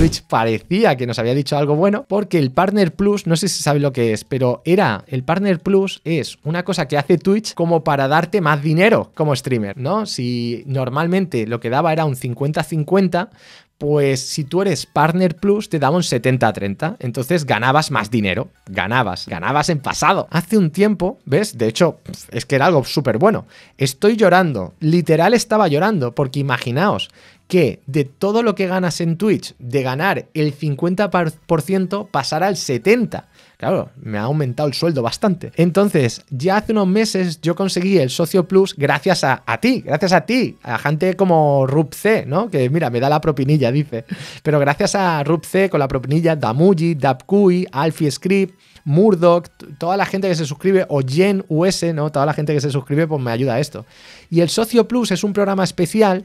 Twitch parecía que nos había dicho algo bueno, porque el Partner Plus, no sé si sabe lo que es, pero era, el Partner Plus es una cosa que hace Twitch como para darte más dinero como streamer, ¿no? Si normalmente lo que daba era un 50-50, pues si tú eres Partner Plus te daba un 70-30, entonces ganabas más dinero, ganabas, ganabas en pasado. Hace un tiempo, ¿ves? De hecho, es que era algo súper bueno. Estoy llorando, literal estaba llorando, porque imaginaos, que de todo lo que ganas en Twitch, de ganar el 50%, pasará al 70%. Claro, me ha aumentado el sueldo bastante. Entonces, ya hace unos meses yo conseguí el Socio Plus gracias a, ti, gracias a ti, a gente como C, ¿no? Que mira, me da la propinilla, dice. Pero gracias a C con la propinilla, Damuji, Dabkui, Alfie Script, Murdoch, toda la gente que se suscribe, o Gen US, ¿no? Toda la gente que se suscribe, pues me ayuda a esto. Y el Socio Plus es un programa especial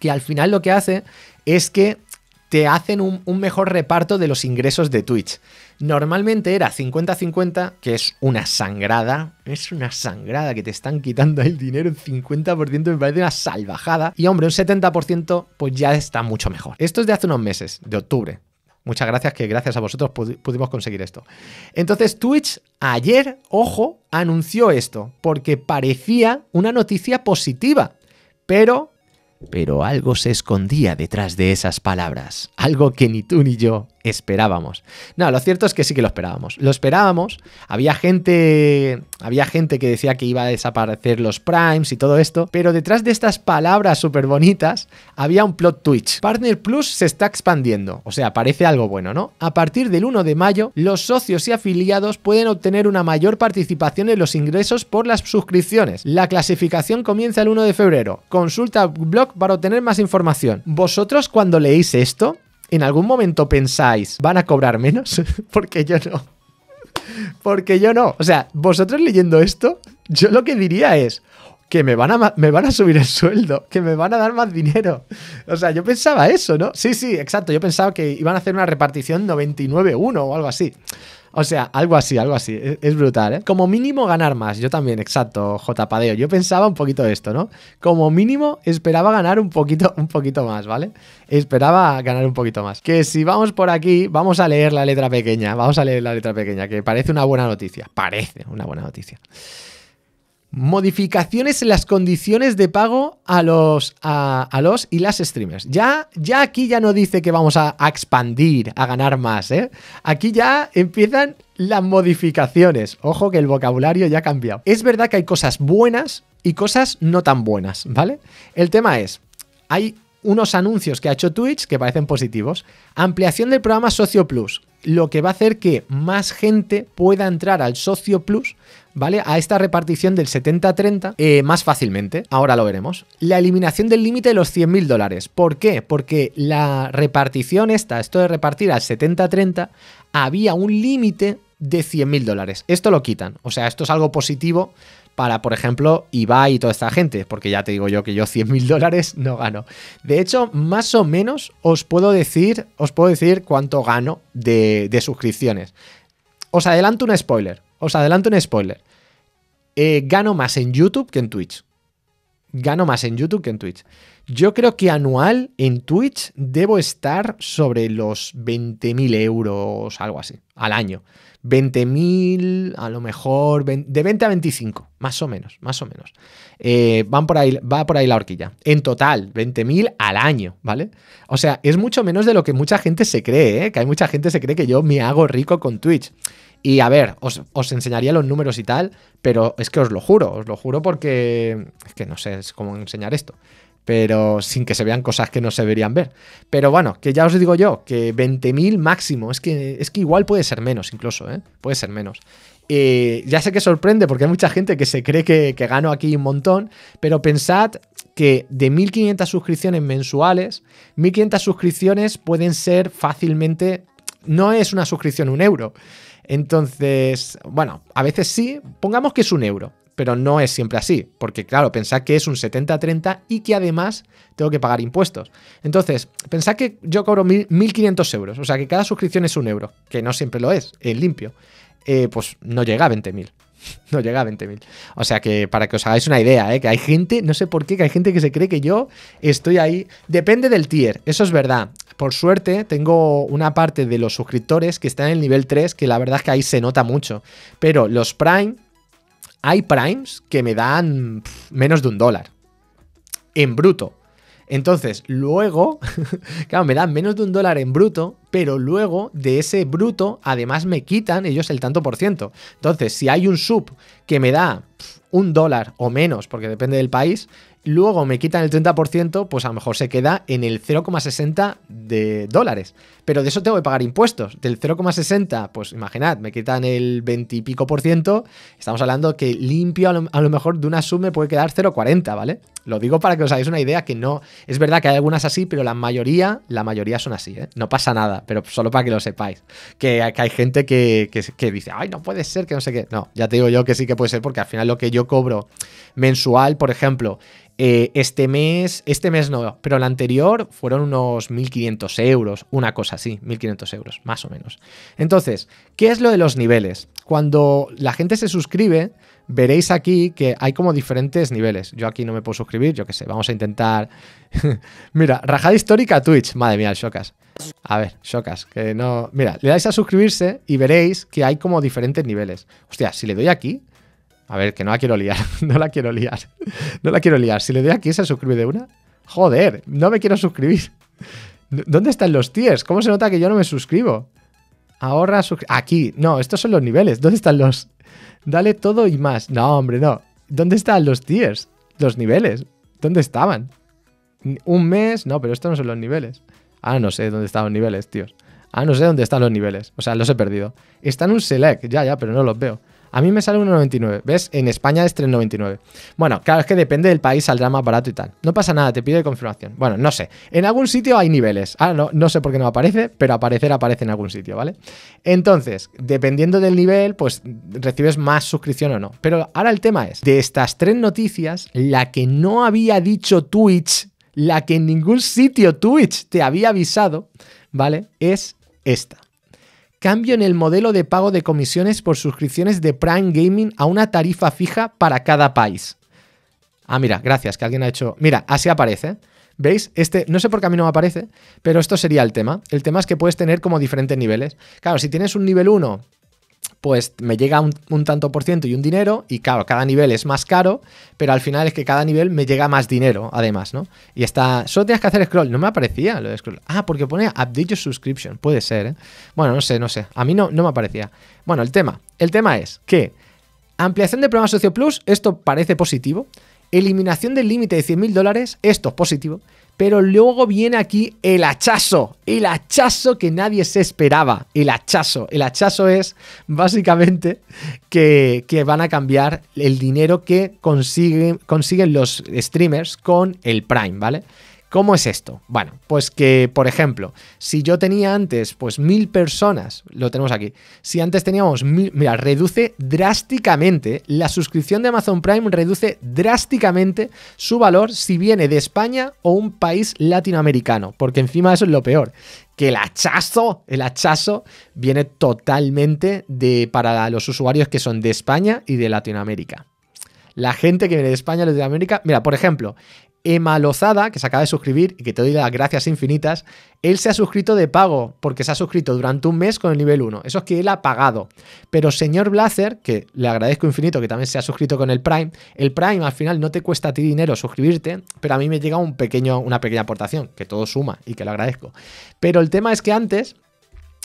que al final lo que hace es que te hacen un, mejor reparto de los ingresos de Twitch. Normalmente era 50-50, que es una sangrada. Es una sangrada que te están quitando el dinero. Un 50% me parece una salvajada. Y hombre, un 70% pues ya está mucho mejor. Esto es de hace unos meses, de octubre. Muchas gracias, que gracias a vosotros pudimos conseguir esto. Entonces Twitch ayer, ojo, anunció esto, porque parecía una noticia positiva. Pero pero algo se escondía detrás de esas palabras, algo que ni tú ni yo esperábamos. No, lo cierto es que sí que lo esperábamos. Lo esperábamos. Había gente, había gente que decía que iba a desaparecer los primes y todo esto, pero detrás de estas palabras súper bonitas había un plot twitch. Partner Plus se está expandiendo, o sea, parece algo bueno, ¿no? A partir del 1 de mayo, los socios y afiliados pueden obtener una mayor participación en los ingresos por las suscripciones. La clasificación comienza el 1 de febrero. Consulta blog para obtener más información. ¿Vosotros cuando leéis esto ¿En algún momento pensáis, van a cobrar menos? Porque yo no. Porque yo no. O sea, vosotros leyendo esto, yo lo que diría es que me van, a, me van a subir el sueldo, que me van a dar más dinero. O sea, yo pensaba eso, ¿no? Sí, sí, exacto. Yo pensaba que iban a hacer una repartición 99-1 o algo así. O sea, algo así, algo así. Es, brutal, ¿eh? Como mínimo ganar más. Yo también, exacto, J. Padeo. Yo pensaba un poquito esto, ¿no? Como mínimo esperaba ganar un poquito, un poquito más, ¿vale? Esperaba ganar un poquito más. Que si vamos por aquí, vamos a leer la letra pequeña. Vamos a leer la letra pequeña, que parece una buena noticia. Parece una buena noticia modificaciones en las condiciones de pago a los, a, los y las streamers. Ya, ya aquí ya no dice que vamos a, expandir, a ganar más, ¿eh? Aquí ya empiezan las modificaciones. Ojo que el vocabulario ya ha cambiado. Es verdad que hay cosas buenas y cosas no tan buenas, ¿vale? El tema es, hay unos anuncios que ha hecho Twitch que parecen positivos. Ampliación del programa Socio Plus lo que va a hacer que más gente pueda entrar al socio plus, ¿vale? A esta repartición del 70-30 eh, más fácilmente. Ahora lo veremos. La eliminación del límite de los 100.000 dólares. ¿Por qué? Porque la repartición esta, esto de repartir al 70-30, había un límite de 100.000 dólares. Esto lo quitan. O sea, esto es algo positivo para, por ejemplo, Ibai y toda esta gente, porque ya te digo yo que yo 100 mil dólares no gano. De hecho, más o menos os puedo decir, os puedo decir cuánto gano de, suscripciones. Os adelanto un spoiler, os adelanto un spoiler. Eh, gano más en YouTube que en Twitch. Gano más en YouTube que en Twitch. Yo creo que anual en Twitch debo estar sobre los 20.000 euros, algo así, al año. 20.000, a lo mejor de 20 a 25, más o menos, más o menos. Eh, van por ahí, va por ahí la horquilla. En total, 20.000 al año, ¿vale? O sea, es mucho menos de lo que mucha gente se cree, ¿eh? que hay mucha gente se cree que yo me hago rico con Twitch. Y a ver, os, enseñaría los números y tal, pero es que os lo juro, os lo juro porque es que no sé, cómo enseñar esto pero sin que se vean cosas que no se deberían ver. Pero bueno, que ya os digo yo, que 20.000 máximo, es que, es que igual puede ser menos incluso, ¿eh? puede ser menos. Eh, ya sé que sorprende porque hay mucha gente que se cree que, que gano aquí un montón, pero pensad que de 1.500 suscripciones mensuales, 1.500 suscripciones pueden ser fácilmente, no es una suscripción un euro. Entonces, bueno, a veces sí, pongamos que es un euro, pero no es siempre así, porque claro, pensad que es un 70-30 y que además tengo que pagar impuestos. Entonces, pensad que yo cobro 1.500 euros, o sea que cada suscripción es un euro, que no siempre lo es, en limpio, eh, pues no llega a 20.000 no llega a 20.000. O sea que para que os hagáis una idea, eh, que hay gente, no sé por qué, que hay gente que se cree que yo estoy ahí. Depende del tier, eso es verdad. Por suerte, tengo una parte de los suscriptores que están en el nivel 3, que la verdad es que ahí se nota mucho. Pero los Prime, hay primes que me dan menos de un dólar. En bruto. Entonces, luego, claro, me dan menos de un dólar en bruto, pero luego de ese bruto, además me quitan ellos el tanto por ciento. Entonces, si hay un sub que me da un dólar o menos, porque depende del país, luego me quitan el 30%, pues a lo mejor se queda en el 0,60 de dólares. Pero de eso tengo que pagar impuestos. Del 0,60, pues imaginad, me quitan el 20 y pico por ciento. Estamos hablando que limpio a lo, mejor de una suma puede quedar 0,40, ¿vale? Lo digo para que os hagáis una idea que no. Es verdad que hay algunas así, pero la mayoría, la mayoría son así, ¿eh? No pasa nada, pero solo para que lo sepáis. Que, hay gente que, que dice, ay, no puede ser, que no sé qué. No, ya te digo yo que sí que puede ser, porque al final lo que yo cobro mensual, por ejemplo, eh, este mes, este mes no, pero el anterior fueron unos 1.500 euros, una cosa así, 1.500 euros, más o menos. Entonces, ¿qué es lo de los niveles? Cuando la gente se suscribe, veréis aquí que hay como diferentes niveles. Yo aquí no me puedo suscribir, yo qué sé, vamos a intentar... mira, rajada histórica a Twitch, madre mía, el Shokas. A ver, chocas, que no... Mira, le dais a suscribirse y veréis que hay como diferentes niveles. Hostia, si le doy aquí, a ver, que no la quiero liar, no la quiero liar, no la quiero liar. Si le doy aquí, ¿se suscribe de una? Joder, no me quiero suscribir. ¿Dónde están los tiers? ¿Cómo se nota que yo no me suscribo? Ahorra, aquí. No, estos son los niveles. ¿Dónde están los? Dale todo y más. No, hombre, no. ¿Dónde están los tiers? Los niveles. ¿Dónde estaban? Un mes. No, pero estos no son los niveles. Ah, no sé dónde están los niveles, tíos. Ah, no sé dónde están los niveles. O sea, los he perdido. Están en un select. Ya, ya, pero no los veo. A mí me sale 1,99. ¿Ves? En España es 3,99. Bueno, claro, es que depende del país, saldrá más barato y tal. No pasa nada, te pide confirmación. Bueno, no sé. En algún sitio hay niveles. Ahora no, no sé por qué no aparece, pero aparecer aparece en algún sitio, ¿vale? Entonces, dependiendo del nivel, pues recibes más suscripción o no. Pero ahora el tema es, de estas tres noticias, la que no había dicho Twitch, la que en ningún sitio Twitch te había avisado, ¿vale? Es esta. Cambio en el modelo de pago de comisiones por suscripciones de Prime Gaming a una tarifa fija para cada país. Ah, mira, gracias, que alguien ha hecho. Mira, así aparece. ¿Veis? Este, no sé por qué a mí no me aparece, pero esto sería el tema. El tema es que puedes tener como diferentes niveles. Claro, si tienes un nivel 1 pues me llega un, tanto por ciento y un dinero, y claro, cada nivel es más caro, pero al final es que cada nivel me llega más dinero, además, ¿no? Y está, solo tienes que hacer scroll, no me aparecía lo de scroll. Ah, porque pone update your subscription, puede ser, ¿eh? Bueno, no sé, no sé, a mí no, no me aparecía. Bueno, el tema, el tema es que ampliación de programa Socio Plus, esto parece positivo, eliminación del límite de 100.000 dólares, esto es positivo, pero luego viene aquí el hachazo, el hachazo que nadie se esperaba, el hachazo. El hachazo es básicamente que, van a cambiar el dinero que consiguen, consiguen los streamers con el Prime, ¿vale? ¿Cómo es esto? Bueno, pues que, por ejemplo, si yo tenía antes, pues mil personas, lo tenemos aquí, si antes teníamos mil, mira, reduce drásticamente, la suscripción de Amazon Prime reduce drásticamente su valor si viene de España o un país latinoamericano, porque encima eso es lo peor, que el hachazo, el hachazo viene totalmente de, para los usuarios que son de España y de Latinoamérica. La gente que viene de España, Latinoamérica. Mira, por ejemplo, Emalozada, Lozada, que se acaba de suscribir y que te doy las gracias infinitas, él se ha suscrito de pago, porque se ha suscrito durante un mes con el nivel 1. Eso es que él ha pagado. Pero señor Blazer, que le agradezco infinito que también se ha suscrito con el Prime, el Prime al final no te cuesta a ti dinero suscribirte, pero a mí me llega un pequeño, una pequeña aportación, que todo suma y que lo agradezco. Pero el tema es que antes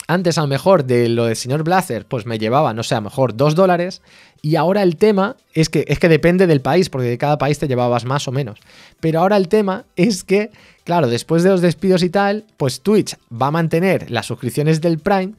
antes a lo mejor de lo del señor Blazer, pues me llevaba, no sé, a lo mejor 2 dólares. Y ahora el tema es que, es que depende del país, porque de cada país te llevabas más o menos. Pero ahora el tema es que, claro, después de los despidos y tal, pues Twitch va a mantener las suscripciones del Prime,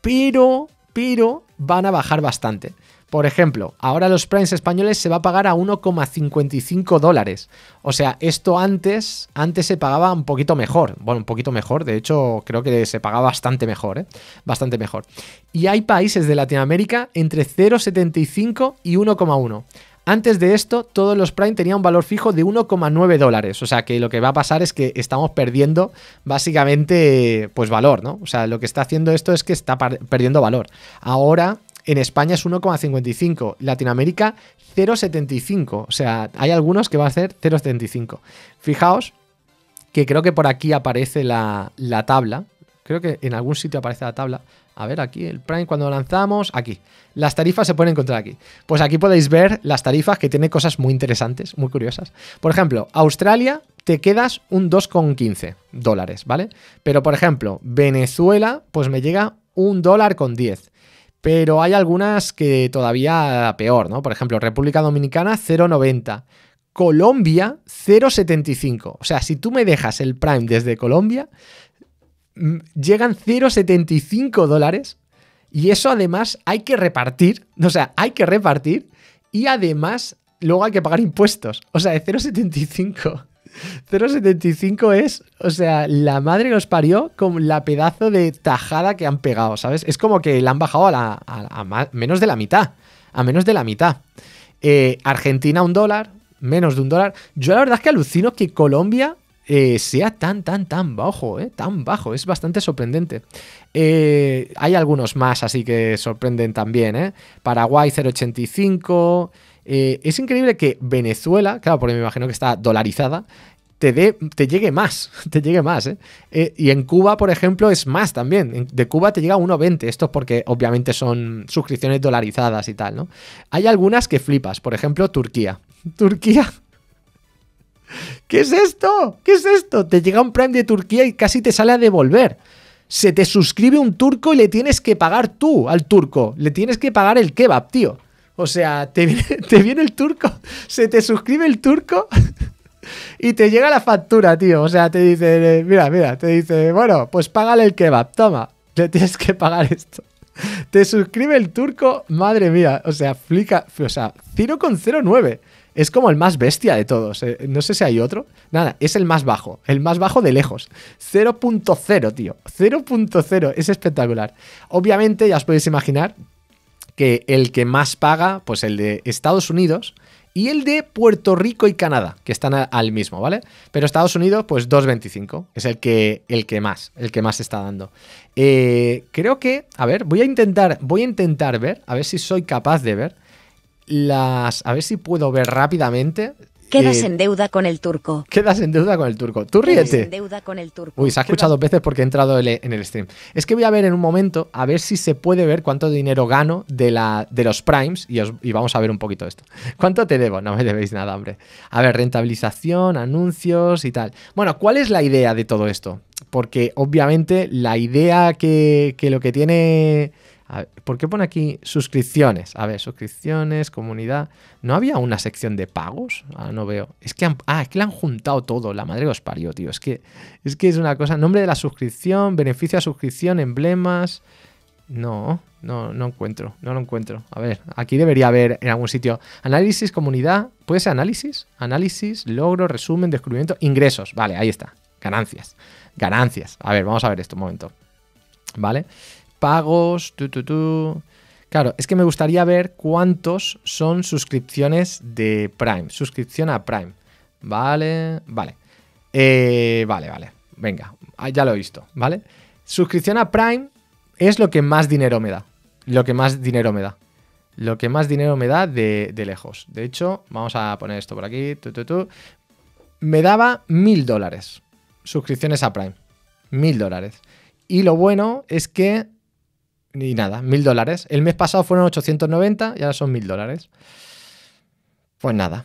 pero, pero van a bajar bastante. Por ejemplo, ahora los primes españoles se va a pagar a 1,55 dólares. O sea, esto antes, antes se pagaba un poquito mejor. Bueno, un poquito mejor, de hecho creo que se pagaba bastante mejor, ¿eh? Bastante mejor. Y hay países de Latinoamérica entre 0,75 y 1,1. Antes de esto, todos los primes tenían un valor fijo de 1,9 dólares. O sea que lo que va a pasar es que estamos perdiendo básicamente pues valor, ¿no? O sea, lo que está haciendo esto es que está perdiendo valor. Ahora en España es 1,55. Latinoamérica 0,75. O sea, hay algunos que va a ser 0,75. Fijaos que creo que por aquí aparece la, la tabla. Creo que en algún sitio aparece la tabla. A ver, aquí el Prime cuando lanzamos, aquí. Las tarifas se pueden encontrar aquí. Pues aquí podéis ver las tarifas que tiene cosas muy interesantes, muy curiosas. Por ejemplo, Australia te quedas un 2,15 dólares, ¿vale? Pero por ejemplo, Venezuela, pues me llega un dólar con 10. Pero hay algunas que todavía peor, ¿no? Por ejemplo, República Dominicana 0,90. Colombia 0,75. O sea, si tú me dejas el Prime desde Colombia, mm, llegan 0,75 dólares. Y eso además hay que repartir. O sea, hay que repartir. Y además luego hay que pagar impuestos. O sea, de 0,75. 0,75 es, o sea, la madre nos parió con la pedazo de tajada que han pegado, ¿sabes? Es como que la han bajado a, menos de la mitad, a menos de la mitad. Eh, Argentina un dólar, menos de un dólar. Yo la verdad es que alucino que Colombia eh, sea tan, tan, tan bajo, eh, tan bajo. Es bastante sorprendente. Eh, hay algunos más así que sorprenden también. ¿eh? Paraguay 0,85. Eh, es increíble que Venezuela, claro, porque me imagino que está dolarizada, te, te llegue más, te llegue más. ¿eh? Eh, y en Cuba, por ejemplo, es más también. De Cuba te llega 1,20. Esto es porque obviamente son suscripciones dolarizadas y tal, ¿no? Hay algunas que flipas, por ejemplo, Turquía. Turquía. ¿Qué es esto? ¿Qué es esto? Te llega un Prime de Turquía y casi te sale a devolver. Se te suscribe un turco y le tienes que pagar tú al turco. Le tienes que pagar el kebab, tío. O sea, te viene, el turco, se te suscribe el turco y te llega la factura, tío. O sea, te dice, mira, mira, te dice, bueno, pues págale el kebab, toma, le tienes que pagar esto. Te suscribe el turco, madre mía, o sea, flica, o sea, 0,09. Es como el más bestia de todos. Eh, no sé si hay otro. Nada, es el más bajo. El más bajo de lejos. 0.0, tío. 0.0. Es espectacular. Obviamente, ya os podéis imaginar que el que más paga, pues el de Estados Unidos y el de Puerto Rico y Canadá, que están al mismo, ¿vale? Pero Estados Unidos, pues 2.25, es el que, el que más, el que más está dando. Eh, creo que, a ver, voy a intentar, voy a intentar ver, a ver si soy capaz de ver las, a ver si puedo ver rápidamente Quedas eh, en deuda con el turco. Quedas en deuda con el turco. Tú ríete. Quedas en deuda con el turco. Uy, se ha escuchado dos veces porque he entrado en el stream. Es que voy a ver en un momento, a ver si se puede ver cuánto dinero gano de, la, de los primes y, vamos a ver un poquito esto. ¿Cuánto te debo? No me debéis nada, hombre. A ver, rentabilización, anuncios y tal. Bueno, ¿cuál es la idea de todo esto? Porque obviamente la idea que, que lo que tiene ¿Por qué pone aquí suscripciones? A ver, suscripciones, comunidad. ¿No había una sección de pagos? Ah, no veo. Es que ah, es que han juntado todo. La madre os parió, tío. Es que, es que es una cosa. Nombre de la suscripción, beneficio a suscripción, emblemas. No, no, no encuentro. No lo encuentro. A ver, aquí debería haber en algún sitio. Análisis, comunidad. ¿Puede ser análisis? Análisis, logro, resumen, descubrimiento, ingresos. Vale, ahí está. Ganancias. Ganancias. A ver, vamos a ver esto un momento. ¿Vale? pagos, tú, tu tú. Claro, es que me gustaría ver cuántos son suscripciones de Prime. Suscripción a Prime. Vale, vale. Eh, vale, vale. Venga, ah, ya lo he visto, ¿vale? Suscripción a Prime es lo que más dinero me da. Lo que más dinero me da. Lo que más dinero me da de, lejos. De hecho, vamos a poner esto por aquí. Tu, Me daba mil dólares. Suscripciones a Prime. Mil dólares. Y lo bueno es que ni nada, mil dólares. El mes pasado fueron 890 y ahora son mil dólares. Pues nada.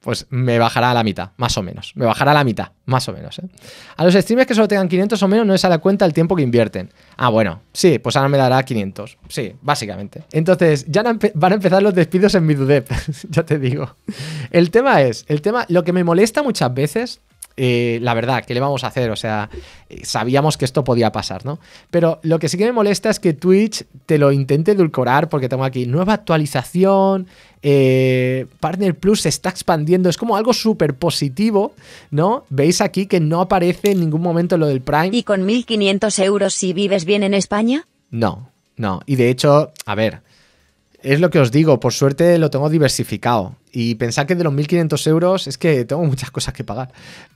Pues me bajará a la mitad, más o menos. Me bajará a la mitad, más o menos. ¿eh? A los streamers que solo tengan 500 o menos no les a la cuenta el tiempo que invierten. Ah, bueno, sí, pues ahora me dará 500. Sí, básicamente. Entonces, ya van a empezar los despidos en mi Dudep, ya te digo. El tema es, el tema, lo que me molesta muchas veces eh, la verdad, ¿qué le vamos a hacer? O sea, eh, sabíamos que esto podía pasar, ¿no? Pero lo que sí que me molesta es que Twitch te lo intente edulcorar porque tengo aquí nueva actualización, eh, Partner Plus se está expandiendo, es como algo súper positivo, ¿no? Veis aquí que no aparece en ningún momento lo del Prime. ¿Y con 1.500 euros si vives bien en España? No, no. Y de hecho, a ver, es lo que os digo, por suerte lo tengo diversificado. Y pensad que de los 1.500 euros es que tengo muchas cosas que pagar.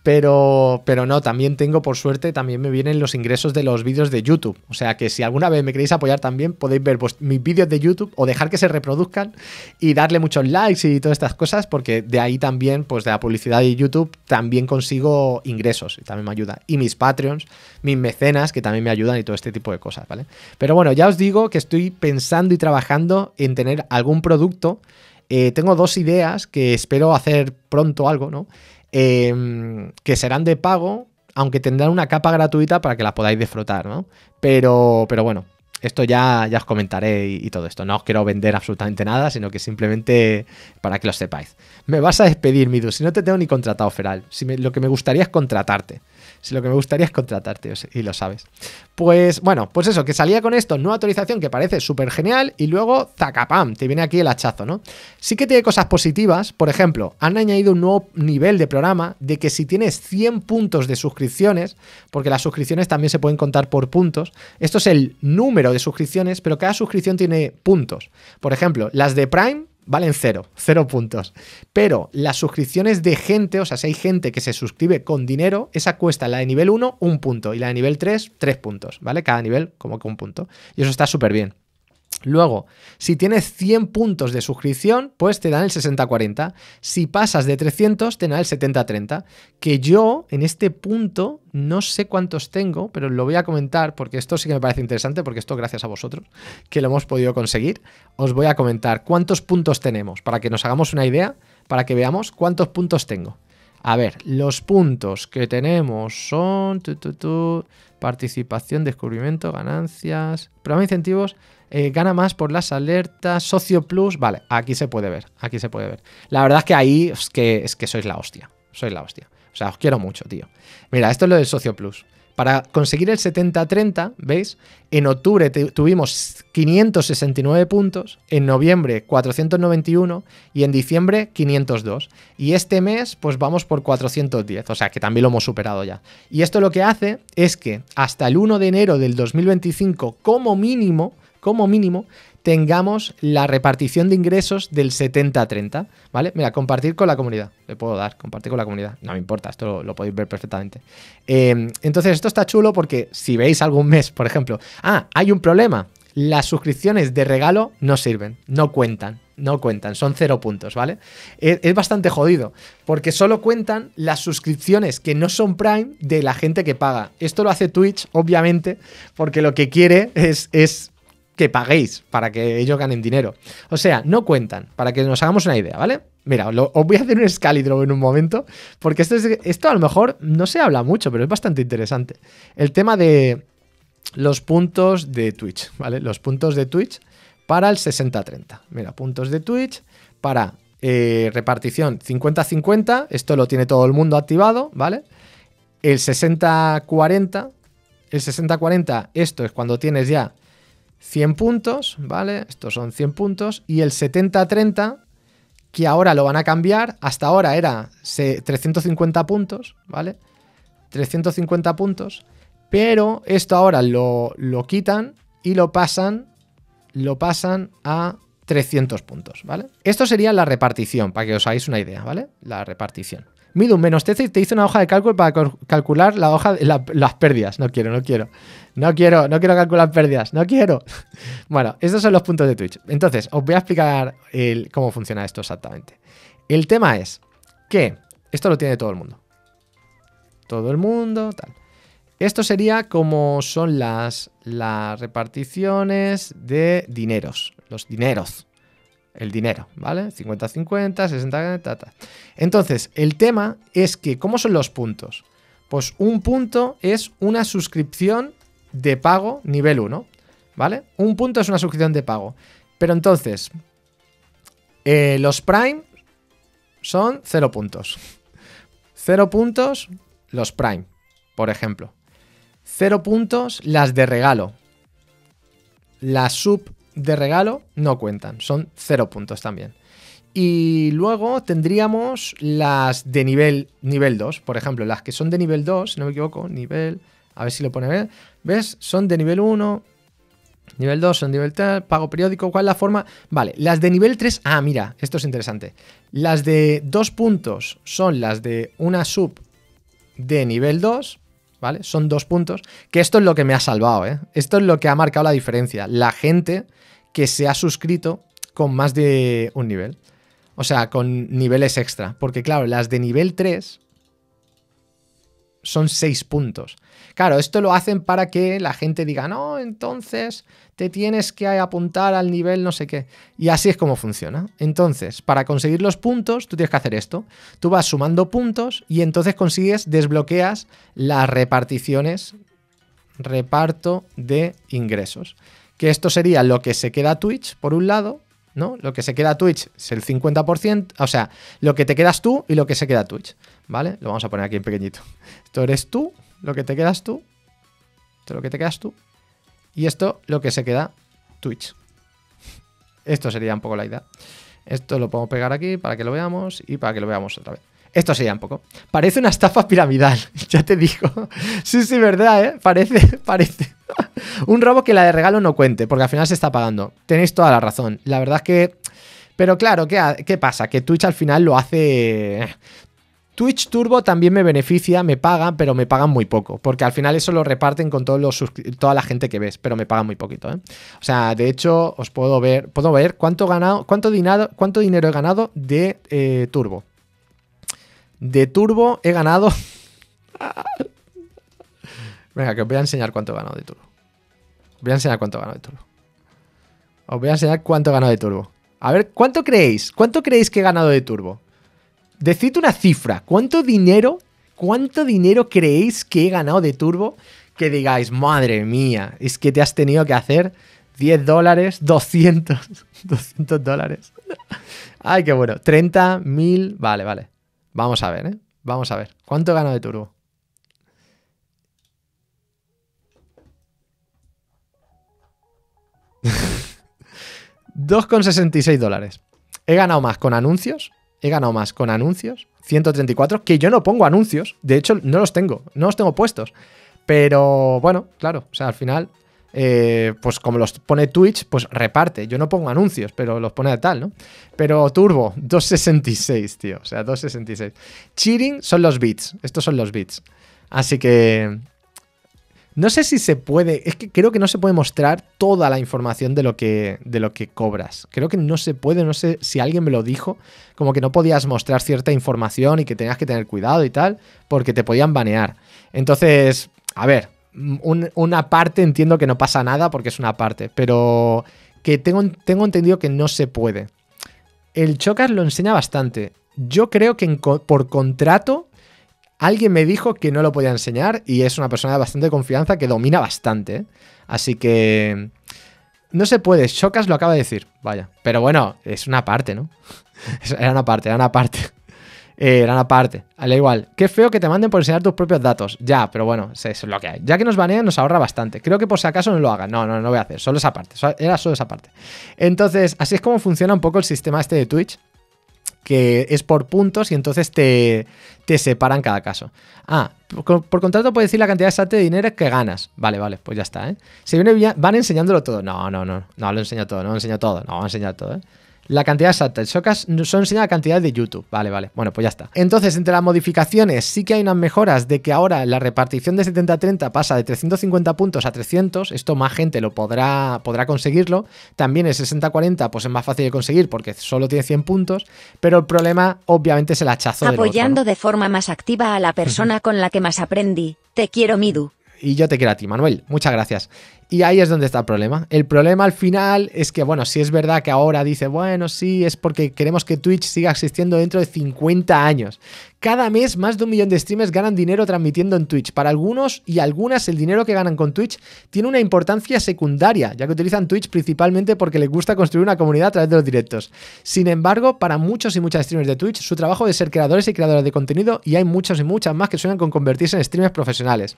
Pero, pero no, también tengo, por suerte, también me vienen los ingresos de los vídeos de YouTube. O sea que si alguna vez me queréis apoyar también, podéis ver mis vídeos de YouTube o dejar que se reproduzcan y darle muchos likes y todas estas cosas, porque de ahí también, pues de la publicidad de YouTube, también consigo ingresos y también me ayuda. Y mis Patreons, mis mecenas que también me ayudan y todo este tipo de cosas, ¿vale? Pero bueno, ya os digo que estoy pensando y trabajando en tener algún producto. Eh, tengo dos ideas que espero hacer pronto algo, ¿no? Em, que serán de pago, aunque tendrán una capa gratuita para que las podáis disfrutar, ¿no? Pero, pero bueno, esto ya, ya os comentaré y, todo esto. No os quiero vender absolutamente nada, sino que simplemente para que lo sepáis. Me vas a despedir, Midu, si no te tengo ni contratado, Feral. Si lo que me gustaría es contratarte. Si lo que me gustaría es contratarte y lo sabes. Pues bueno, pues eso, que salía con esto, nueva actualización que parece súper genial y luego zacapam, te viene aquí el hachazo, ¿no? Sí que tiene cosas positivas, por ejemplo, han añadido un nuevo nivel de programa de que si tienes 100 puntos de suscripciones, porque las suscripciones también se pueden contar por puntos, esto es el número de suscripciones, pero cada suscripción tiene puntos. Por ejemplo, las de Prime valen cero, cero puntos. Pero las suscripciones de gente, o sea, si hay gente que se suscribe con dinero, esa cuesta la de nivel 1 un punto y la de nivel 3 tres puntos, ¿vale? Cada nivel como que un punto. Y eso está súper bien. Luego, si tienes 100 puntos de suscripción, pues te dan el 60-40. Si pasas de 300, te dan el 70-30. Que yo, en este punto, no sé cuántos tengo, pero lo voy a comentar porque esto sí que me parece interesante, porque esto gracias a vosotros, que lo hemos podido conseguir. Os voy a comentar cuántos puntos tenemos, para que nos hagamos una idea, para que veamos cuántos puntos tengo. A ver, los puntos que tenemos son participación, descubrimiento, ganancias, programa de incentivos. Eh, gana más por las alertas, Socio Plus, vale, aquí se puede ver, aquí se puede ver. La verdad es que ahí que, es que sois la hostia, sois la hostia. O sea, os quiero mucho, tío. Mira, esto es lo del Socio Plus. Para conseguir el 70-30, ¿veis? En octubre tuvimos 569 puntos, en noviembre 491 y en diciembre 502. Y este mes pues vamos por 410, o sea que también lo hemos superado ya. Y esto lo que hace es que hasta el 1 de enero del 2025 como mínimo como mínimo tengamos la repartición de ingresos del 70-30, ¿vale? Mira, compartir con la comunidad. Le puedo dar, compartir con la comunidad. No me importa, esto lo, podéis ver perfectamente. Eh, entonces, esto está chulo porque si veis algún mes, por ejemplo, ah, hay un problema. Las suscripciones de regalo no sirven, no cuentan, no cuentan, son cero puntos, ¿vale? Es, bastante jodido, porque solo cuentan las suscripciones que no son Prime de la gente que paga. Esto lo hace Twitch, obviamente, porque lo que quiere es que paguéis para que ellos ganen dinero. O sea, no cuentan, para que nos hagamos una idea, ¿vale? Mira, os voy a hacer un escalidro en un momento, porque esto, es, esto a lo mejor no se habla mucho, pero es bastante interesante. El tema de los puntos de Twitch, ¿vale? Los puntos de Twitch para el 60-30. Mira, puntos de Twitch para eh, repartición 50-50, esto lo tiene todo el mundo activado, ¿vale? El 60-40, el 60-40, esto es cuando tienes ya 100 puntos, ¿vale? Estos son 100 puntos. Y el 70-30, que ahora lo van a cambiar, hasta ahora era 350 puntos, ¿vale? 350 puntos. Pero esto ahora lo, quitan y lo pasan, lo pasan a 300 puntos, ¿vale? Esto sería la repartición, para que os hagáis una idea, ¿vale? La repartición un menos y te hizo una hoja de cálculo para calcular la hoja las pérdidas. No quiero, no quiero. No quiero, no quiero calcular pérdidas. No quiero. bueno, estos son los puntos de Twitch. Entonces, os voy a explicar cómo funciona esto exactamente. El tema es que esto lo tiene todo el mundo. Todo el mundo, tal. Esto sería como son las, las reparticiones de dineros. Los dineros el dinero, ¿vale? 50-50, Entonces, el tema es que, ¿cómo son los puntos? Pues un punto es una suscripción de pago nivel 1, ¿vale? Un punto es una suscripción de pago. Pero entonces, eh, los Prime son 0 puntos. 0 puntos los Prime, por ejemplo. 0 puntos las de regalo. Las sub de regalo no cuentan, son 0 puntos también. Y luego tendríamos las de nivel, nivel 2, por ejemplo, las que son de nivel 2, si no me equivoco, nivel, a ver si lo pone bien, ¿ves? Son de nivel 1, nivel 2, son de nivel 3, pago periódico, ¿cuál es la forma? Vale, las de nivel 3, ah, mira, esto es interesante. Las de 2 puntos son las de una sub de nivel 2 ¿vale? Son dos puntos, que esto es lo que me ha salvado, ¿eh? Esto es lo que ha marcado la diferencia, la gente que se ha suscrito con más de un nivel, o sea, con niveles extra, porque claro, las de nivel 3 son seis puntos. Claro, esto lo hacen para que la gente diga, no, entonces te tienes que apuntar al nivel no sé qué. Y así es como funciona. Entonces, para conseguir los puntos, tú tienes que hacer esto. Tú vas sumando puntos y entonces consigues, desbloqueas las reparticiones, reparto de ingresos. Que esto sería lo que se queda Twitch, por un lado, ¿no? Lo que se queda Twitch es el 50%, o sea, lo que te quedas tú y lo que se queda Twitch, ¿vale? Lo vamos a poner aquí en pequeñito. Esto eres tú, lo que te quedas tú, esto lo que te quedas tú, y esto lo que se queda Twitch. Esto sería un poco la idea. Esto lo podemos pegar aquí para que lo veamos y para que lo veamos otra vez. Esto sería un poco. Parece una estafa piramidal, ya te digo. Sí, sí, verdad, ¿eh? Parece, parece. Un robo que la de regalo no cuente, porque al final se está pagando. Tenéis toda la razón. La verdad es que... Pero claro, ¿qué, pasa? Que Twitch al final lo hace... Eh. Twitch Turbo también me beneficia, me pagan, pero me pagan muy poco, porque al final eso lo reparten con todos los toda la gente que ves, pero me pagan muy poquito, ¿eh? O sea, de hecho, os puedo ver, puedo ver cuánto ganado, cuánto dinero, cuánto dinero he ganado de eh, Turbo. De turbo he ganado... Venga, que os voy a enseñar cuánto he ganado de turbo. Os voy a enseñar cuánto he ganado de turbo. Os voy a enseñar cuánto he ganado de turbo. A ver, ¿cuánto creéis? ¿Cuánto creéis que he ganado de turbo? Decid una cifra. ¿Cuánto dinero, cuánto dinero creéis que he ganado de turbo? Que digáis, madre mía, es que te has tenido que hacer 10 dólares, 200, 200 dólares. Ay, qué bueno. 30, 1000, vale, vale. Vamos a ver, ¿eh? Vamos a ver. ¿Cuánto gano de turbo? ...2,66 dólares... ...he ganado más con anuncios... ...he ganado más con anuncios... ...134, que yo no pongo anuncios... ...de hecho no los tengo, no los tengo puestos... ...pero bueno, claro, o sea, al final... Eh, pues como los pone Twitch, pues reparte. Yo no pongo anuncios, pero los pone de tal, ¿no? Pero Turbo, 266, tío. O sea, 266. Cheering son los bits. Estos son los bits. Así que... No sé si se puede, es que creo que no se puede mostrar toda la información de lo que, de lo que cobras. Creo que no se puede, no sé si alguien me lo dijo, como que no podías mostrar cierta información y que tenías que tener cuidado y tal, porque te podían banear. Entonces, a ver, una parte entiendo que no pasa nada porque es una parte, pero que tengo, tengo entendido que no se puede. El Chocas lo enseña bastante. Yo creo que por contrato alguien me dijo que no lo podía enseñar y es una persona de bastante confianza que domina bastante. ¿eh? Así que... No se puede, Chocas lo acaba de decir, vaya. Pero bueno, es una parte, ¿no? Era una parte, era una parte era eh, eran aparte. Al igual, qué feo que te manden por enseñar tus propios datos. Ya, pero bueno, es lo que hay. Ya que nos banean, nos ahorra bastante. Creo que por si acaso no lo hagan. No, no, no voy a hacer. Solo esa parte. Era solo esa parte. Entonces, así es como funciona un poco el sistema este de Twitch que es por puntos y entonces te, separan cada caso. Ah, por, contrato puedes decir la cantidad exacta de dinero que ganas. Vale, vale, pues ya está, ¿eh? Se viene, van enseñándolo todo. No, no, no, no lo enseño todo, no lo enseño todo, no lo enseño todo, ¿eh? La cantidad exacta de no son sin la cantidad de YouTube. Vale, vale. Bueno, pues ya está. Entonces, entre las modificaciones, sí que hay unas mejoras de que ahora la repartición de 70-30 pasa de 350 puntos a 300. Esto más gente lo podrá, podrá conseguirlo. También el 60-40 pues es más fácil de conseguir porque solo tiene 100 puntos. Pero el problema, obviamente, es el hachazo. Apoyando de forma más activa a la persona con la que más aprendí. Te quiero, Midu y yo te quiero a ti, Manuel. Muchas gracias. Y ahí es donde está el problema. El problema al final es que, bueno, si es verdad que ahora dice, bueno, sí, es porque queremos que Twitch siga existiendo dentro de 50 años. Cada mes más de un millón de streamers ganan dinero transmitiendo en Twitch. Para algunos y algunas el dinero que ganan con Twitch tiene una importancia secundaria, ya que utilizan Twitch principalmente porque les gusta construir una comunidad a través de los directos. Sin embargo, para muchos y muchas streamers de Twitch, su trabajo es ser creadores y creadoras de contenido y hay muchos y muchas más que sueñan con convertirse en streamers profesionales.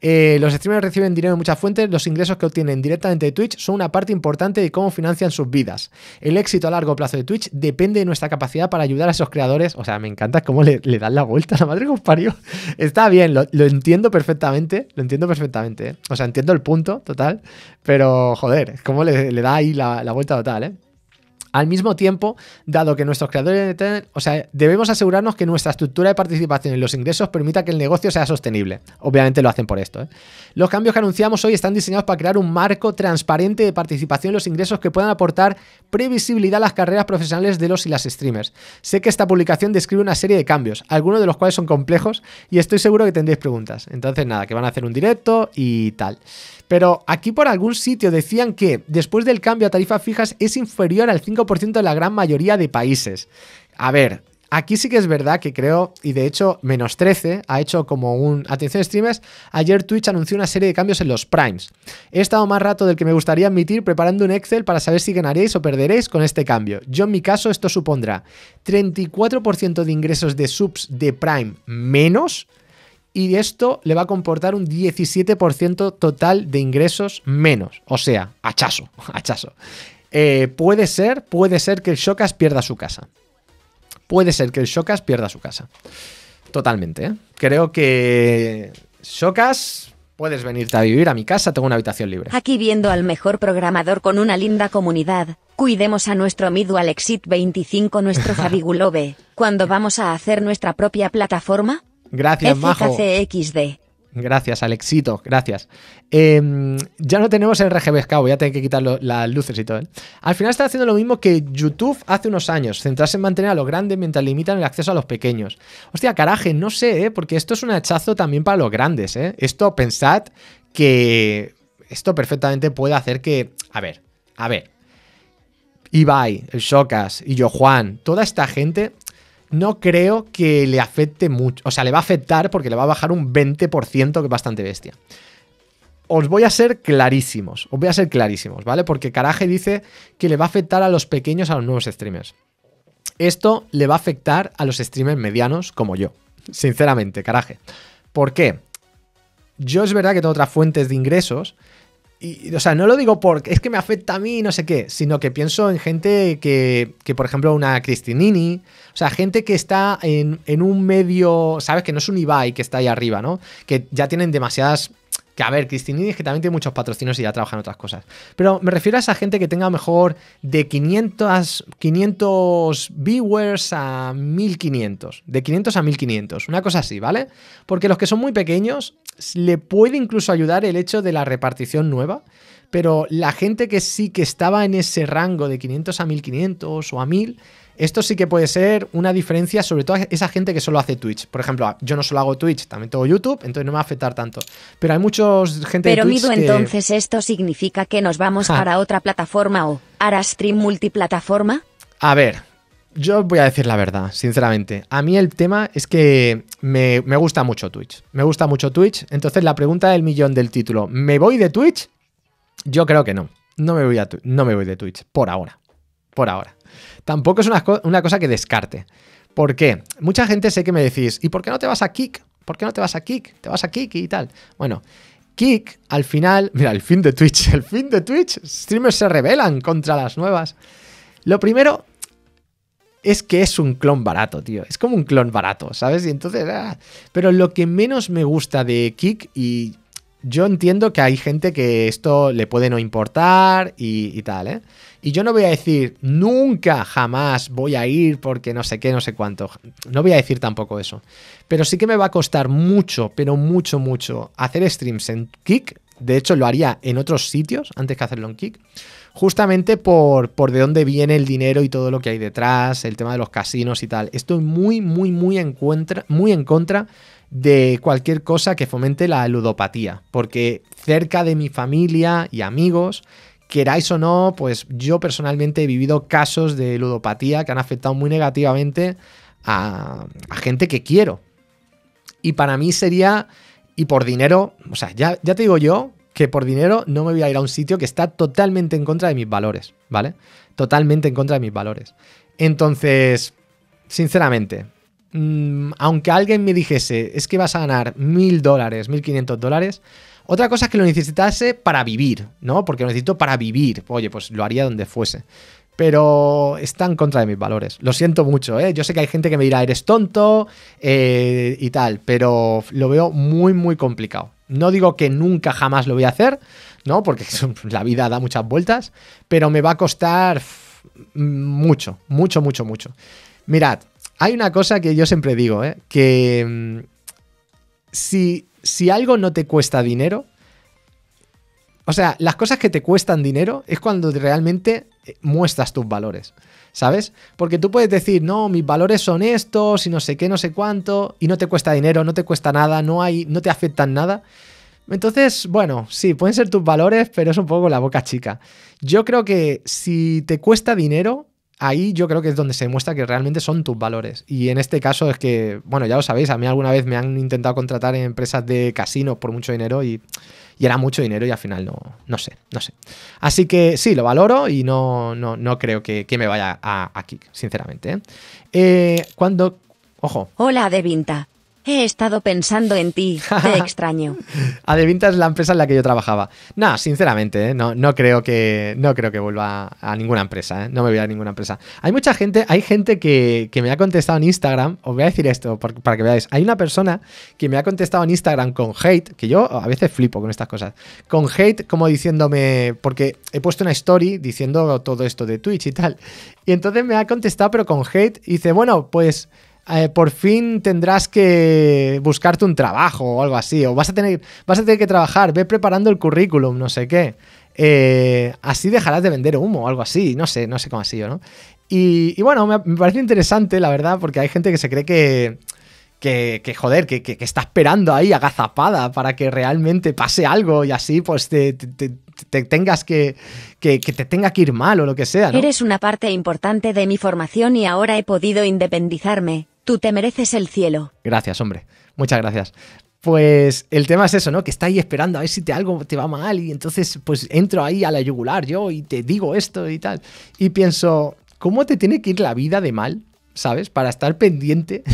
Eh, los streamers reciben dinero de muchas fuentes, los ingresos que obtienen directamente de Twitch son una parte importante de cómo financian sus vidas. El éxito a largo plazo de Twitch depende de nuestra capacidad para ayudar a esos creadores. O sea, me encanta cómo le, dan la vuelta a la madre que Está bien, lo, entiendo perfectamente, lo entiendo perfectamente. ¿eh? O sea, entiendo el punto total, pero joder, cómo le, da ahí la vuelta total, ¿eh? Al mismo tiempo, dado que nuestros creadores, o sea, debemos asegurarnos que nuestra estructura de participación en los ingresos permita que el negocio sea sostenible. Obviamente lo hacen por esto. ¿eh? Los cambios que anunciamos hoy están diseñados para crear un marco transparente de participación en los ingresos que puedan aportar previsibilidad a las carreras profesionales de los y las streamers. Sé que esta publicación describe una serie de cambios, algunos de los cuales son complejos y estoy seguro que tendréis preguntas. Entonces, nada, que van a hacer un directo y tal. Pero aquí por algún sitio decían que después del cambio a tarifas fijas es inferior al 5% de la gran mayoría de países. A ver, Aquí sí que es verdad que creo, y de hecho, menos 13 ha hecho como un. Atención, streamers. Ayer Twitch anunció una serie de cambios en los primes. He estado más rato del que me gustaría admitir preparando un Excel para saber si ganaréis o perderéis con este cambio. Yo, en mi caso, esto supondrá 34% de ingresos de subs de prime menos y esto le va a comportar un 17% total de ingresos menos. O sea, hachazo, hachazo. Eh, puede ser, puede ser que el Shokas pierda su casa. Puede ser que el Shokas pierda su casa. Totalmente. ¿eh? Creo que Shokas puedes venirte a vivir a mi casa, tengo una habitación libre. Aquí viendo al mejor programador con una linda comunidad. Cuidemos a nuestro Midwalexit Alexit 25, nuestro Fabigulove. Cuando vamos a hacer nuestra propia plataforma? Gracias, Majo. XD. Gracias, Alexito, gracias. Em, ya no tenemos el RGB Scout, ya tengo que quitar las luces y todo. ¿eh? Al final está haciendo lo mismo que YouTube hace unos años, centrarse en mantener a los grandes mientras limitan el acceso a los pequeños. Hostia, caraje, no sé, ¿eh? porque esto es un hachazo también para los grandes. ¿eh? Esto, pensad que esto perfectamente puede hacer que... A ver, a ver. Ibai, el Shocas y yo Juan, toda esta gente no creo que le afecte mucho. O sea, le va a afectar porque le va a bajar un 20%, que es bastante bestia. Os voy a ser clarísimos, os voy a ser clarísimos, ¿vale? Porque Caraje dice que le va a afectar a los pequeños, a los nuevos streamers. Esto le va a afectar a los streamers medianos como yo, sinceramente, Caraje. ¿Por qué? Yo es verdad que tengo otras fuentes de ingresos, y, o sea, no lo digo porque es que me afecta a mí, no sé qué, sino que pienso en gente que, que por ejemplo, una Cristinini, o sea, gente que está en, en, un medio, ¿sabes? Que no es un Ibai que está ahí arriba, ¿no? Que ya tienen demasiadas que a ver, Cristinini es que también tiene muchos patrocinios y ya trabaja en otras cosas. Pero me refiero a esa gente que tenga mejor de 500, 500 viewers a 1500. De 500 a 1500, una cosa así, ¿vale? Porque los que son muy pequeños le puede incluso ayudar el hecho de la repartición nueva. Pero la gente que sí que estaba en ese rango de 500 a 1500 o a 1000 esto sí que puede ser una diferencia, sobre todo esa gente que solo hace Twitch. Por ejemplo, ah, yo no solo hago Twitch, también tengo YouTube, entonces no me va a afectar tanto. Pero hay muchos gente Pero de Twitch ¿Pero entonces esto significa que nos vamos para otra plataforma o harás stream multiplataforma? A ver, yo voy a decir la verdad, sinceramente. A mí el tema es que me, gusta mucho Twitch. Me gusta mucho Twitch. Entonces la pregunta del millón del título, ¿me voy de Twitch? Yo creo que no. No me voy, a, no me voy de Twitch, por ahora por ahora. Tampoco es una, cosa que descarte. ¿Por qué? Mucha gente sé que me decís, ¿y por qué no te vas a Kik? ¿Por qué no te vas a Kik? Te vas a Kik y tal. Bueno, Kik al final, mira, el fin de Twitch, el fin de Twitch, streamers se rebelan contra las nuevas. Lo primero es que es un clon barato, tío. Es como un clon barato, ¿sabes? Y entonces, ah. pero lo que menos me gusta de Kik y yo entiendo que hay gente que esto le puede no importar y, tal, ¿eh? Y yo no voy a decir, nunca, jamás voy a ir porque no sé qué, no sé cuánto. No voy a decir tampoco eso. Pero sí que me va a costar mucho, pero mucho, mucho hacer streams en Kick. De hecho, lo haría en otros sitios antes que hacerlo en Kick. Justamente por, por de dónde viene el dinero y todo lo que hay detrás, el tema de los casinos y tal. Estoy muy, muy, muy en contra, muy en contra de cualquier cosa que fomente la ludopatía, porque cerca de mi familia y amigos, queráis o no, pues yo personalmente he vivido casos de ludopatía que han afectado muy negativamente a, gente que quiero. Y para mí sería, y por dinero, o sea, ya, ya te digo yo que por dinero no me voy a ir a un sitio que está totalmente en contra de mis valores, ¿vale? Totalmente en contra de mis valores. Entonces, sinceramente, Mm, aunque alguien me dijese, es que vas a ganar mil dólares, mil quinientos dólares, otra cosa es que lo necesitase para vivir, ¿no? Porque lo necesito para vivir. Oye, pues lo haría donde fuese. Pero está en contra de mis valores. Lo siento mucho, ¿eh? Yo sé que hay gente que me dirá, eres tonto eh, y tal, pero lo veo muy, muy complicado. No digo que nunca jamás lo voy a hacer, ¿no? Porque la vida da muchas vueltas, pero me va a costar mucho, mucho, mucho, mucho. Mirad, hay una cosa que yo siempre digo, ¿eh? que mm, si, si algo no te cuesta dinero, o sea, las cosas que te cuestan dinero es cuando realmente eh, muestras tus valores, ¿sabes? Porque tú puedes decir, no, mis valores son estos y no sé qué, no sé cuánto, y no te cuesta dinero, no te cuesta nada, no, hay, no te afectan nada. Entonces, bueno, sí, pueden ser tus valores, pero es un poco la boca chica. Yo creo que si te cuesta dinero, ahí yo creo que es donde se muestra que realmente son tus valores. Y en este caso es que, bueno, ya lo sabéis, a mí alguna vez me han intentado contratar en empresas de casinos por mucho dinero y, era mucho dinero y al final no, sé, no sé. Así que sí, lo valoro y no, no, creo que, que, me vaya a, a sinceramente. ¿eh? Eh, cuando... Ojo. Hola, De He estado pensando en ti, te extraño. Adevinta la empresa en la que yo trabajaba. No, sinceramente, ¿eh? no, no, creo que, no creo que vuelva a, ninguna empresa, ¿eh? no me voy a ninguna empresa. Hay mucha gente, hay gente que, me ha contestado en Instagram, os voy a decir esto para que veáis, hay una persona que me ha contestado en Instagram con hate, que yo a veces flipo con estas cosas, con hate como diciéndome, porque he puesto una story diciendo todo esto de Twitch y tal, y entonces me ha contestado pero con hate, y dice, bueno, pues... Eh, por fin tendrás que buscarte un trabajo o algo así, o vas a tener, vas a tener que trabajar, ve preparando el currículum, no sé qué. Eh, así dejarás de vender humo o algo así, no sé, no sé cómo ha sido, ¿no? Y, bueno, me, parece interesante, la verdad, porque hay gente que se cree que, que, joder, que, está esperando ahí agazapada para que realmente pase algo y así pues te, tengas que, te tenga que ir mal o lo que sea. Eres una parte importante de mi formación y ahora he podido independizarme. Tú te mereces el cielo. Gracias, hombre. Muchas gracias. Pues el tema es eso, ¿no? Que está ahí esperando a ver si te algo te va mal y entonces pues entro ahí a la yugular yo y te digo esto y tal. Y pienso, ¿cómo te tiene que ir la vida de mal, sabes? Para estar pendiente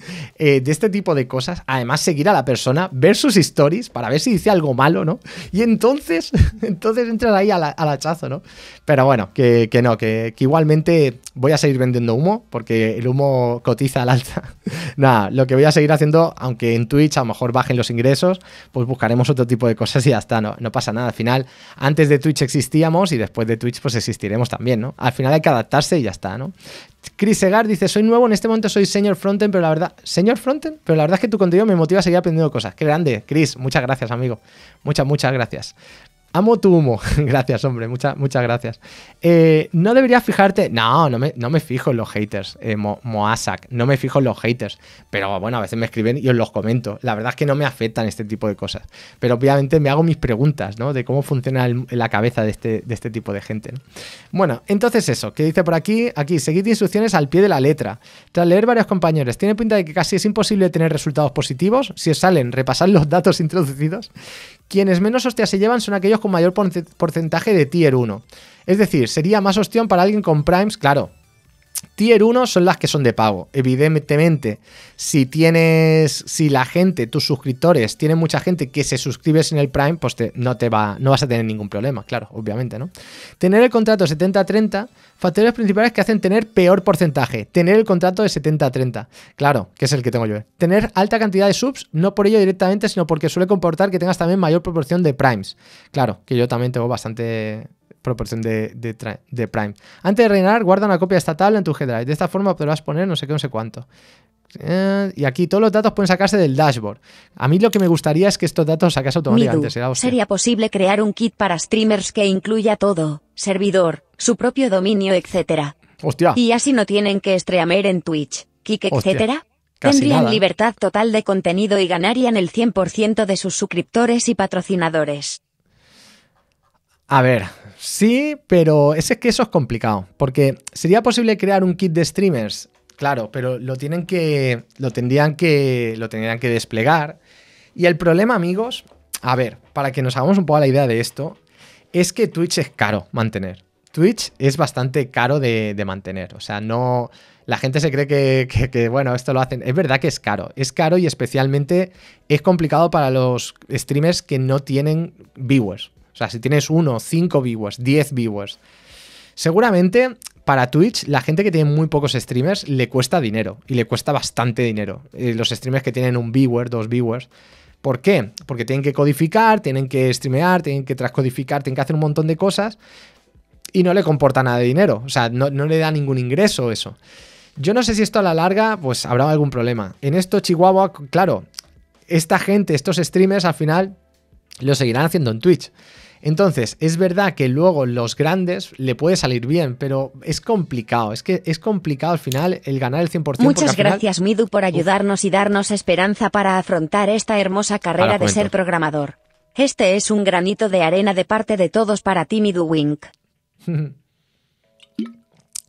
Eh, de este tipo de cosas. Además, seguir a la persona, ver sus stories para ver si dice algo malo, ¿no? Y entonces, entonces entrar ahí al, hachazo, ¿no? Pero bueno, que, no, que, igualmente voy a seguir vendiendo humo porque el humo cotiza al alta Nada, lo que voy a seguir haciendo, aunque en Twitch a lo mejor bajen los ingresos, pues buscaremos otro tipo de cosas y ya está, no, no pasa nada. Al final, antes de Twitch existíamos y después de Twitch pues existiremos también, ¿no? Al final hay que adaptarse y ya está, ¿no? Chris Segar dice, soy nuevo, en este momento soy señor Fronten, pero la verdad, señor Fronten, pero la verdad es que tu contenido me motiva a seguir aprendiendo cosas. Qué grande, Chris, muchas gracias, amigo. Muchas, muchas gracias. Amo tu humo. gracias, hombre. muchas gracias. Eh, no debería fijarte. No, no me, no me fijo en los haters, eh, No me fijo en los haters. Pero bueno, a veces me escriben y os los comento. La verdad es que no me afectan este tipo de cosas. Pero obviamente me hago mis preguntas, ¿no? De cómo funciona la cabeza este, de este, tipo de gente. Bueno, entonces eso. que dice por aquí? Aquí, seguid instrucciones al pie de la letra. Tras leer varios compañeros, tiene pinta de que casi es imposible tener resultados positivos. Si os salen, repasad los datos introducidos. Quienes menos hostias se llevan son aquellos con mayor porcentaje de tier 1. Es decir, sería más opción para alguien con primes, claro, Tier 1 son las que son de pago. Evidentemente, si tienes, si la gente, tus suscriptores, tiene mucha gente que se suscribe en el Prime, pues no, te va, no vas a tener ningún problema, claro, obviamente, ¿no? Tener el contrato 70-30, factores principales que hacen tener peor porcentaje. Tener el contrato de 70-30, claro, que es el que tengo yo. ¿eh? Tener alta cantidad de subs, no por ello directamente, sino porque suele comportar que tengas también mayor proporción de Primes. Claro, que yo también tengo bastante proporción de, Prime. Antes de reinar, guarda una copia estatal en tu G Drive. De esta forma podrás poner no sé qué, no sé cuánto. Eh, y aquí todos los datos pueden sacarse del dashboard. A mí lo que me gustaría es que estos datos sacase automáticamente. Sería posible crear un kit para streamers que incluya todo, servidor, su propio dominio, etcétera, Hostia. Y así no tienen que streamer en Twitch, Kik, etc. Tendrían ¿eh? libertad total de contenido y ganarían el 100% de sus suscriptores y patrocinadores. A ver, Sí, pero ese es que eso es complicado, porque sería posible crear un kit de streamers, claro, pero lo tienen que lo tendrían que lo tendrían que desplegar y el problema, amigos, a ver, para que nos hagamos un poco la idea de esto, es que Twitch es caro mantener. Twitch es bastante caro de, mantener, o sea, no la gente se cree que, bueno, esto lo hacen. Es verdad que es caro. Es caro y especialmente es complicado para los streamers que no tienen viewers. O sea, si tienes uno, cinco viewers, diez viewers. Seguramente para Twitch la gente que tiene muy pocos streamers le cuesta dinero y le cuesta bastante dinero. Eh, los streamers que tienen un viewer, dos viewers. ¿Por qué? Porque tienen que codificar, tienen que streamear, tienen que transcodificar, tienen que hacer un montón de cosas y no le comporta nada de dinero. O sea, no, no le da ningún ingreso eso. Yo no sé si esto a la larga, pues habrá algún problema. En esto, Chihuahua, claro, esta gente, estos streamers, al final lo seguirán haciendo en Twitch. Entonces, es verdad que luego los grandes le puede salir bien, pero es complicado. Es que es complicado al final el ganar el 100%. Muchas gracias, Midu, por ayudarnos y darnos esperanza para afrontar esta hermosa carrera de ser programador. Este es un granito de arena de parte de todos para ti, Midu Wink.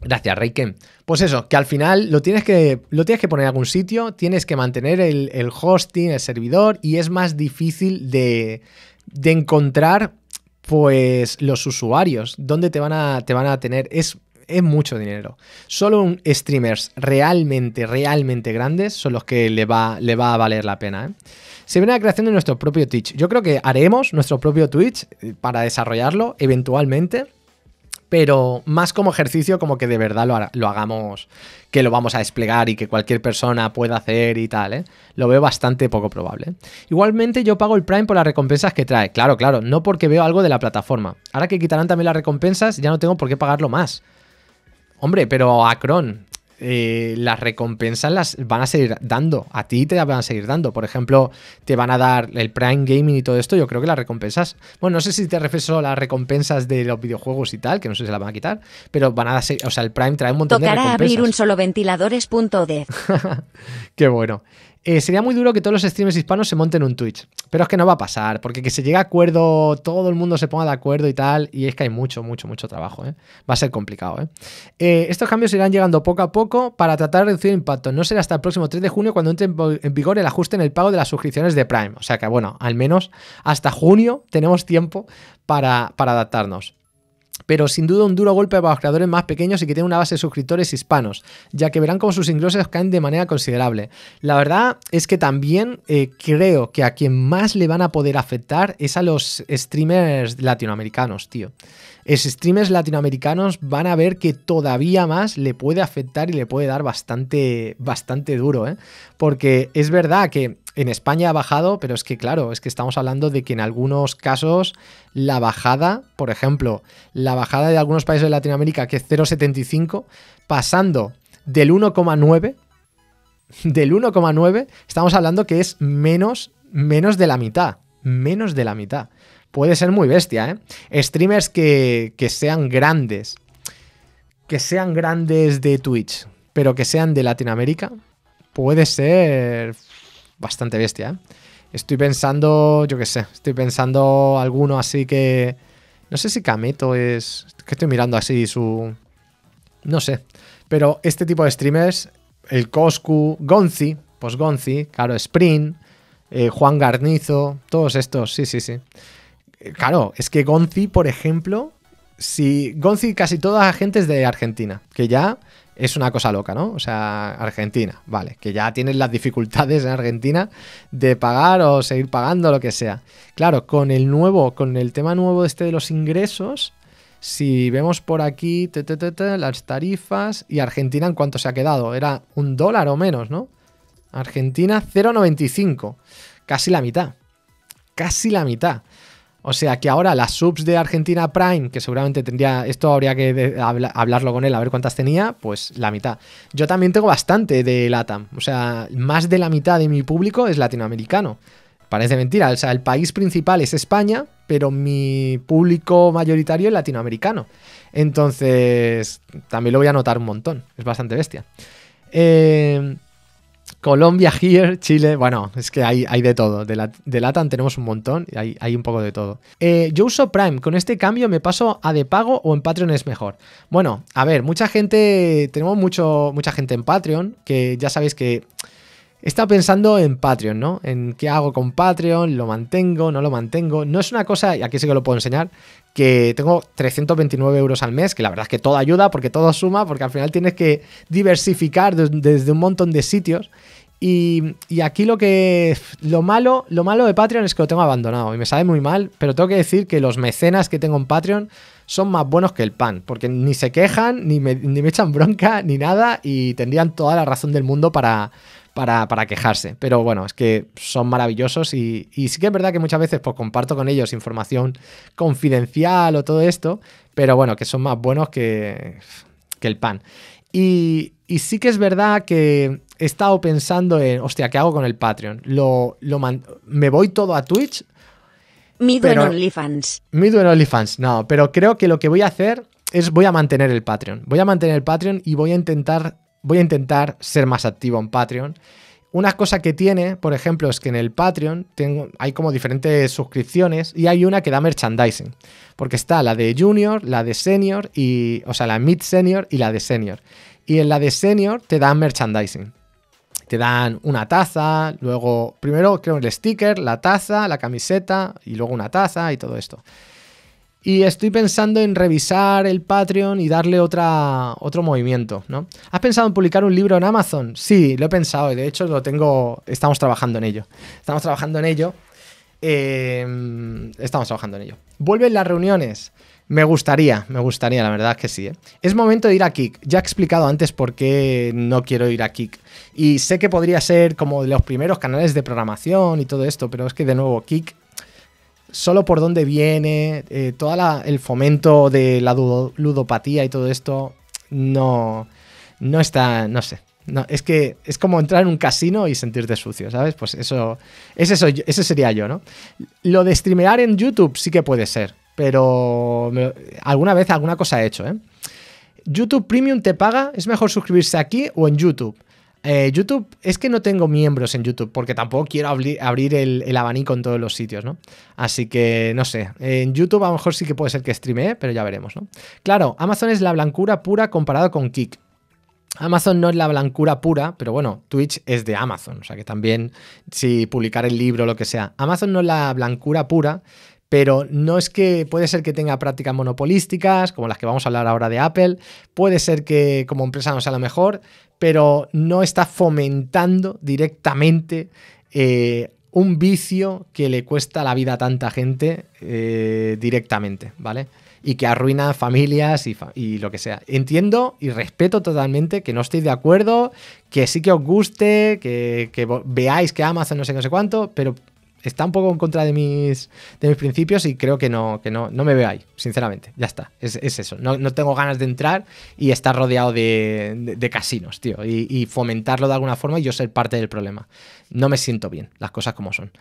Gracias, Reiken. Pues eso, que al final lo tienes que, lo tienes que poner en algún sitio, tienes que mantener el, hosting, el servidor, y es más difícil de, de encontrar pues los usuarios, ¿dónde te van a, te van a tener? Es, es mucho dinero. Solo un streamers realmente, realmente grandes son los que le va, le va a valer la pena. ¿eh? Se viene la creación de nuestro propio Twitch. Yo creo que haremos nuestro propio Twitch eh, para desarrollarlo eventualmente pero más como ejercicio, como que de verdad lo, lo, hagamos, que lo vamos a desplegar y que cualquier persona pueda hacer y tal, ¿eh? Lo veo bastante poco probable. Igualmente yo pago el Prime por las recompensas que trae, claro, claro, no porque veo algo de la plataforma. Ahora que quitarán también las recompensas, ya no tengo por qué pagarlo más. Hombre, pero Acron, eh, las recompensas las van a seguir dando. A ti te las van a seguir dando. Por ejemplo, te van a dar el Prime Gaming y todo esto. Yo creo que las recompensas. Bueno, no sé si te refieres a las recompensas de los videojuegos y tal, que no sé si se las van a quitar, pero van a dar O sea, el Prime trae un montón de recompensas. abrir un solo ventiladores.dev. Qué bueno. Eh, sería muy duro que todos los streamers hispanos se monten un Twitch. Pero es que no va a pasar, porque que se llegue a acuerdo, todo el mundo se ponga de acuerdo y tal, y es que hay mucho, mucho, mucho trabajo. ¿eh? Va a ser complicado. ¿eh? estos cambios irán llegando poco a poco para tratar de reducir el impacto. No será hasta el próximo 3 de junio cuando entre en vigor el ajuste en el pago de las suscripciones de Prime. O sea que, bueno, al menos hasta junio tenemos tiempo para adaptarnos pero sin duda un duro golpe para los creadores más pequeños y que tienen una base de suscriptores hispanos, ya que verán cómo sus ingresos caen de manera considerable. La verdad es que también eh, creo que a quien más le van a poder afectar es a los streamers latinoamericanos, tío. Es streamers latinoamericanos van a ver que todavía más le puede afectar y le puede dar bastante, bastante duro, ¿eh? Porque es verdad que en España ha bajado, pero es que claro, es que estamos hablando de que en algunos casos la bajada, por ejemplo, la bajada de algunos países de Latinoamérica que es 0,75, pasando del 1,9, del 1,9, estamos hablando que es menos, menos de la mitad, menos de la mitad. Puede ser muy bestia, ¿eh? Streamers que, que sean grandes, que sean grandes de Twitch, pero que sean de Latinoamérica, puede ser bastante bestia. ¿eh? Estoy pensando, yo qué sé, estoy pensando alguno así que... No sé si Kameto es... Que estoy mirando así su... No sé. Pero este tipo de streamers, el Coscu, Gonzi, pues Gonzi, claro, Sprint, eh, Juan Garnizo, todos estos, sí, sí, sí. Eh, claro, es que Gonzi, por ejemplo, si Gonzi casi toda la gente es de Argentina, que ya es una cosa loca, ¿no? O sea, Argentina, vale, que ya tienes las dificultades en Argentina de pagar o seguir pagando, lo que sea. Claro, con el nuevo, con el tema nuevo este de los ingresos, si vemos por aquí las tarifas y Argentina en cuánto se ha quedado, era un dólar o menos, ¿no? Argentina 0,95, casi la mitad, casi la mitad. O sea que ahora las subs de Argentina Prime, que seguramente tendría, esto habría que hablarlo con él a ver cuántas tenía, pues la mitad. Yo también tengo bastante de LATAM, o sea, más de la mitad de mi público es latinoamericano. Parece mentira, o sea, el país principal es España, pero mi público mayoritario es latinoamericano. Entonces, también lo voy a notar un montón, es bastante bestia. Eh, Colombia here, Chile, bueno, es que hay, hay de todo. De, la, LATAM tenemos un montón, hay, hay un poco de todo. Eh, yo uso Prime, con este cambio me paso a de pago o en Patreon es mejor. Bueno, a ver, mucha gente, tenemos mucho, mucha gente en Patreon, que ya sabéis que estado pensando en Patreon, ¿no? En qué hago con Patreon, lo mantengo, no lo mantengo. No es una cosa, y aquí sí que lo puedo enseñar, que tengo 329 euros al mes, que la verdad es que todo ayuda porque todo suma, porque al final tienes que diversificar desde un montón de sitios. Y, aquí lo que. Lo malo, lo malo de Patreon es que lo tengo abandonado y me sabe muy mal, pero tengo que decir que los mecenas que tengo en Patreon son más buenos que el pan, porque ni se quejan, ni me, ni me echan bronca, ni nada, y tendrían toda la razón del mundo para, para, quejarse. Pero bueno, es que son maravillosos y, sí que es verdad que muchas veces pues, comparto con ellos información confidencial o todo esto, pero bueno, que son más buenos que, el pan. Y, sí que es verdad que he estado pensando en, hostia, ¿qué hago con el Patreon? ¿Lo, lo me voy todo a Twitch? Mido en OnlyFans. Mido en OnlyFans, no, pero creo que lo que voy a hacer es voy a mantener el Patreon. Voy a mantener el Patreon y voy a intentar voy a intentar ser más activo en Patreon. Una cosa que tiene, por ejemplo, es que en el Patreon tengo, hay como diferentes suscripciones y hay una que da merchandising. Porque está la de Junior, la de Senior y. O sea, la Mid Senior y la de Senior. Y en la de Senior te dan merchandising. Te dan una taza, luego, primero creo el sticker, la taza, la camiseta y luego una taza y todo esto. Y estoy pensando en revisar el Patreon y darle otro movimiento, ¿no? ¿Has pensado en publicar un libro en Amazon? Sí, lo he pensado y de hecho lo tengo. Estamos trabajando en ello. Estamos trabajando en ello. Eh, estamos trabajando en ello. Vuelven las reuniones. Me gustaría, me gustaría, la verdad es que sí. ¿eh? Es momento de ir a Kik. Ya he explicado antes por qué no quiero ir a Kik. Y sé que podría ser como de los primeros canales de programación y todo esto, pero es que de nuevo, Kik solo por dónde viene, eh, todo el fomento de la ludopatía y todo esto, no, no está, no sé. es que es como entrar en un casino y sentirte sucio, ¿sabes? Pues eso, es sería yo, ¿no? Lo de streamear en YouTube sí que puede ser, pero alguna vez alguna cosa he hecho, ¿eh? YouTube Premium te paga, es mejor suscribirse aquí o en YouTube. Eh, YouTube, es que no tengo miembros en YouTube, porque tampoco quiero abrir el, abanico en todos los sitios, ¿no? Así que, no sé, en YouTube a lo mejor sí que puede ser que streamee, pero ya veremos, ¿no? Claro, Amazon es la blancura pura comparado con Kik. Amazon no es la blancura pura, pero bueno, Twitch es de Amazon, o sea que también si publicar el libro o lo que sea. Amazon no es la blancura pura, pero no es que puede ser que tenga prácticas monopolísticas, como las que vamos a hablar ahora de Apple, puede ser que como empresa no sea lo mejor, pero no está fomentando directamente eh, un vicio que le cuesta la vida a tanta gente eh, directamente, ¿vale? Y que arruina familias y, lo que sea. Entiendo y respeto totalmente que no estéis de acuerdo, que sí que os guste, que, veáis que Amazon no sé qué, no sé cuánto, pero está un poco en contra de mis, mis principios y creo que no, que no, no me veo ahí, sinceramente. Ya está, es, eso. No, tengo ganas de entrar y estar rodeado de, casinos, tío, y, fomentarlo de alguna forma y yo ser parte del problema. No me siento bien, las cosas como son.